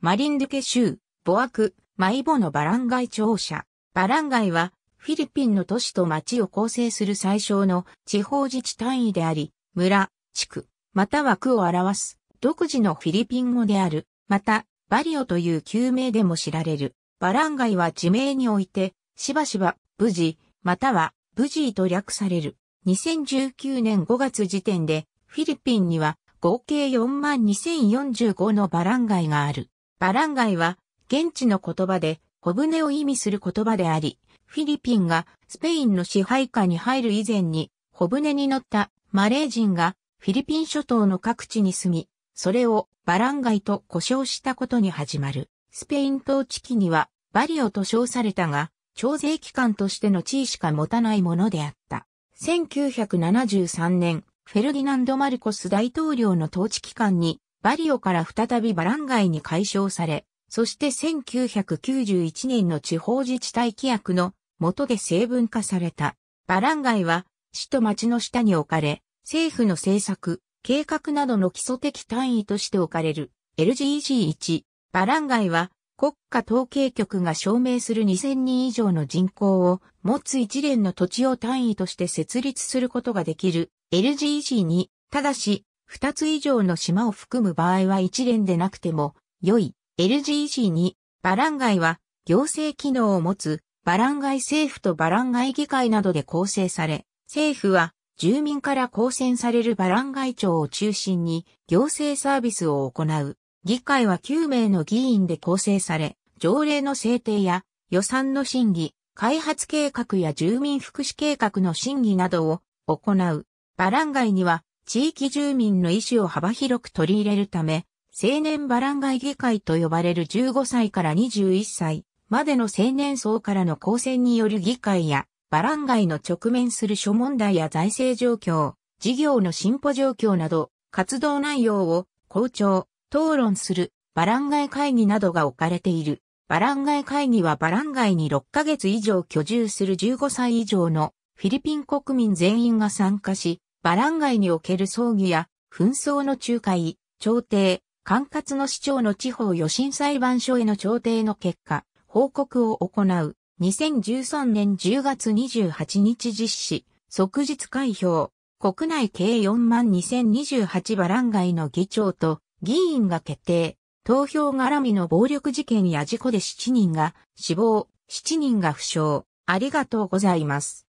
マリンドケ州、ボアク、マイボのバランガイ庁舎。バランガイは、フィリピンの都市と町を構成する最小の地方自治単位であり、村、地区、または区を表す、独自のフィリピン語である。また、バリオという旧名でも知られる。バランガイは地名において、しばしば、無事、または、無事と略される。2019年5月時点で、フィリピンには合計42,045のバランガイがある。バランガイは、現地の言葉で、小舟を意味する言葉であり、フィリピンがスペインの支配下に入る以前に、小舟に乗ったマレー人がフィリピン諸島の各地に住み、それをバランガイと呼称したことに始まる。スペイン統治期にはバリオと称されたが、徴税機関としての地位しか持たないものであった。1973年、フェルディナンド・マルコス大統領の統治機関にバリオから再びバランガイに解消され、そして1991年の地方自治体規約の下で成分化された。バランガイは市と町の下に置かれ、政府の政策、計画などの基礎的単位として置かれる LGEG1。バランガイは国家統計局が証明する2000人以上の人口を持つ一連の土地を単位として設立することができる LGEG2。ただし、2つ以上の島を含む場合は一連でなくても、良い LGC に、バランガイは行政機能を持つバランガイ政府とバランガイ議会などで構成され、政府は住民から構選されるバランガイ庁を中心に行政サービスを行う。議会は9名の議員で構成され、条例の制定や予算の審議、開発計画や住民福祉計画の審議などを行う。バランガイには地域住民の意思を幅広く取り入れるため、青年バランガイ議会と呼ばれる15歳から21歳までの青年層からの公選による議会や、バランガイの直面する諸問題や財政状況、事業の進歩状況など、活動内容を校長、討論するバランガイ会議などが置かれている。バランガイ会議はバランガイに6ヶ月以上居住する15歳以上のフィリピン国民全員が参加し、バランガイにおける葬儀や、紛争の仲介、調停、管轄の市長の地方予審裁判所への調停の結果、報告を行う。2013年10月28日実施、即日開票、国内計4万2028バランガイの議長と議員が決定、投票絡みの暴力事件や事故で7人が死亡、7人が負傷。ありがとうございます。